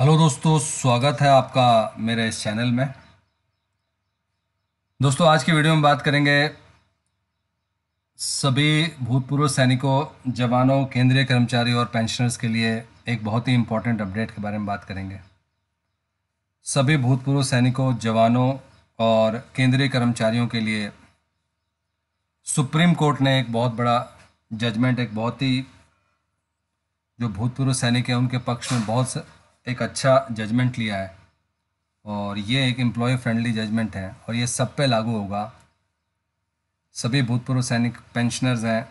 hello दोस्तों स्वागत है आपका मेरे इस चैनल में दोस्तों आज की वीडियो में बात करेंगे सभी भूतपूर्व सैनिकों जवानों केंद्रीय कर्मचारी और पेंशनर्स के लिए एक बहुत ही इम्पोर्टेंट अपडेट के बारे में बात करेंगे सभी भूतपूर्व सैनिकों जवानों और केंद्रीय कर्मचारियों के लिए सुप्रीम कोर्ट ने एक बहुत बड़ा जजमेंट एक बहुत ही जो भूतपूर्व सैनिक हैं उनके पक्ष में बहुत एक अच्छा जजमेंट लिया है और ये एक एम्प्लॉय फ्रेंडली जजमेंट है और ये सब पे लागू होगा सभी भूतपूर्व सैनिक पेंशनर्स हैं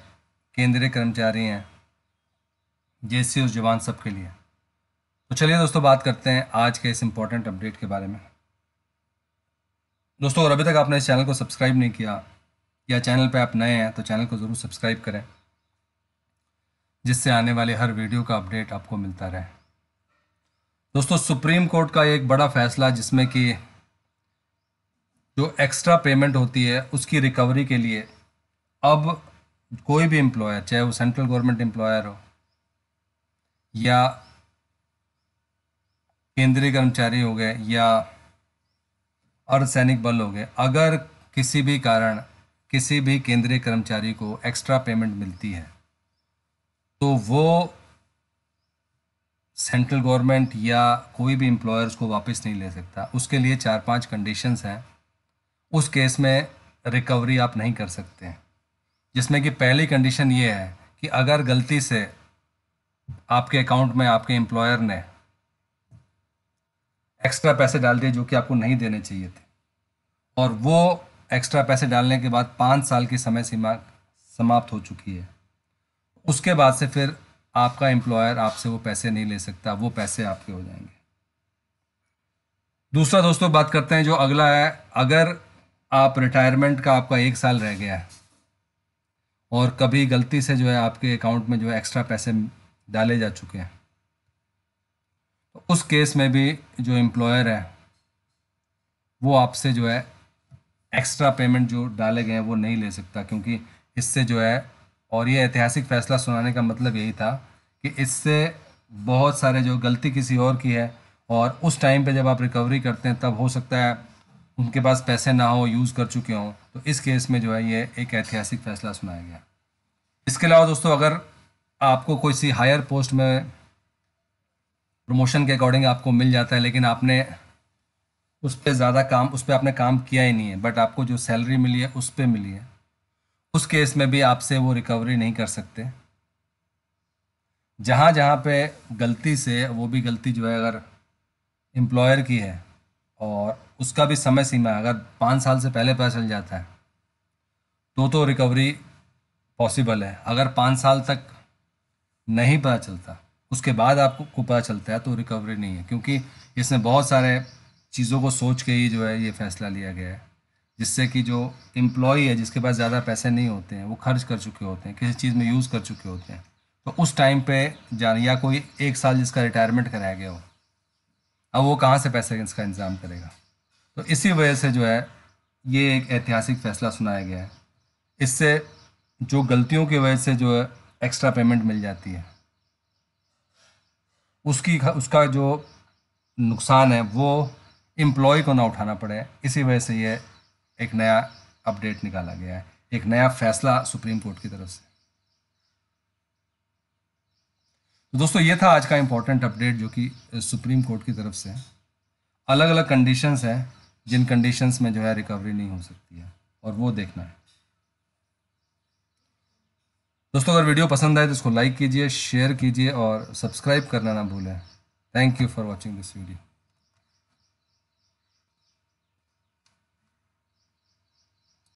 केंद्रीय कर्मचारी हैं जे सी उस जवान सब के लिए तो चलिए दोस्तों बात करते हैं आज के इस इम्पोर्टेंट अपडेट के बारे में दोस्तों और अभी तक आपने इस चैनल को सब्सक्राइब नहीं किया या चैनल पर आप नए हैं तो चैनल को ज़रूर सब्सक्राइब करें जिससे आने वाले हर वीडियो का अपडेट आपको मिलता रहे दोस्तों सुप्रीम कोर्ट का एक बड़ा फैसला जिसमें कि जो एक्स्ट्रा पेमेंट होती है उसकी रिकवरी के लिए अब कोई भी एम्प्लॉयर चाहे वो सेंट्रल गवर्नमेंट एम्प्लॉयर हो या केंद्रीय कर्मचारी हो गए या अर्धसैनिक बल हो गए अगर किसी भी कारण किसी भी केंद्रीय कर्मचारी को एक्स्ट्रा पेमेंट मिलती है तो वो सेंट्रल गवर्नमेंट या कोई भी एम्प्लॉयर उसको वापस नहीं ले सकता उसके लिए चार पांच कंडीशंस हैं उस केस में रिकवरी आप नहीं कर सकते हैं जिसमें कि पहली कंडीशन ये है कि अगर गलती से आपके अकाउंट में आपके एम्प्लॉयर ने एक्स्ट्रा पैसे डाल दिए जो कि आपको नहीं देने चाहिए थे और वो एक्स्ट्रा पैसे डालने के बाद पाँच साल की समय सीमा समाप्त हो चुकी है उसके बाद से फिर आपका एम्प्लॉयर आपसे वो पैसे नहीं ले सकता वो पैसे आपके हो जाएंगे दूसरा दोस्तों बात करते हैं जो अगला है अगर आप रिटायरमेंट का आपका एक साल रह गया है और कभी गलती से जो है आपके अकाउंट में जो है एक्स्ट्रा पैसे डाले जा चुके हैं तो उस केस में भी जो एम्प्लॉयर है वो आपसे जो है एक्स्ट्रा पेमेंट जो डाले गए हैं वो नहीं ले सकता क्योंकि इससे जो है और ये ऐतिहासिक फैसला सुनाने का मतलब यही था कि इससे बहुत सारे जो गलती किसी और की है और उस टाइम पे जब आप रिकवरी करते हैं तब हो सकता है उनके पास पैसे ना हो यूज़ कर चुके हों तो इस केस में जो है ये एक ऐतिहासिक फैसला सुनाया गया इसके अलावा दोस्तों अगर आपको कोई सी हायर पोस्ट में प्रमोशन के अकॉर्डिंग आपको मिल जाता है लेकिन आपने उस पर ज़्यादा काम उस पर आपने काम किया ही नहीं है बट आपको जो सैलरी मिली है उस पर मिली है उस केस में भी आपसे वो रिकवरी नहीं कर सकते जहाँ जहाँ पे गलती से वो भी गलती जो है अगर एम्प्लॉयर की है और उसका भी समय सीमा अगर पाँच साल से पहले पता चल जाता है तो तो रिकवरी पॉसिबल है अगर पाँच साल तक नहीं पता चलता उसके बाद आपको को पता चलता है तो रिकवरी नहीं है क्योंकि इसमें बहुत सारे चीज़ों को सोच के ही जो है ये फैसला लिया गया है जिससे कि जो एम्प्लॉई है जिसके पास ज़्यादा पैसे नहीं होते हैं वो खर्च कर चुके होते हैं किसी चीज़ में यूज़ कर चुके होते हैं तो उस टाइम पे जान या कोई एक साल जिसका रिटायरमेंट कराया गया हो अब वो कहाँ से पैसे इसका इंतज़ाम करेगा तो इसी वजह से जो है ये एक ऐतिहासिक फ़ैसला सुनाया गया है इससे जो गलतियों की वजह से जो है एक्स्ट्रा पेमेंट मिल जाती है उसकी उसका जो नुकसान है वो एम्प्लॉय को ना उठाना पड़े इसी वजह से ये एक नया अपडेट निकाला गया है एक नया फैसला सुप्रीम कोर्ट की तरफ से तो दोस्तों ये था आज का इम्पोर्टेंट अपडेट जो कि सुप्रीम कोर्ट की तरफ से है अलग अलग कंडीशंस हैं जिन कंडीशंस में जो है रिकवरी नहीं हो सकती है और वो देखना है दोस्तों अगर वीडियो पसंद आए तो इसको लाइक कीजिए शेयर कीजिए और सब्सक्राइब करना ना भूलें thank you for watching this video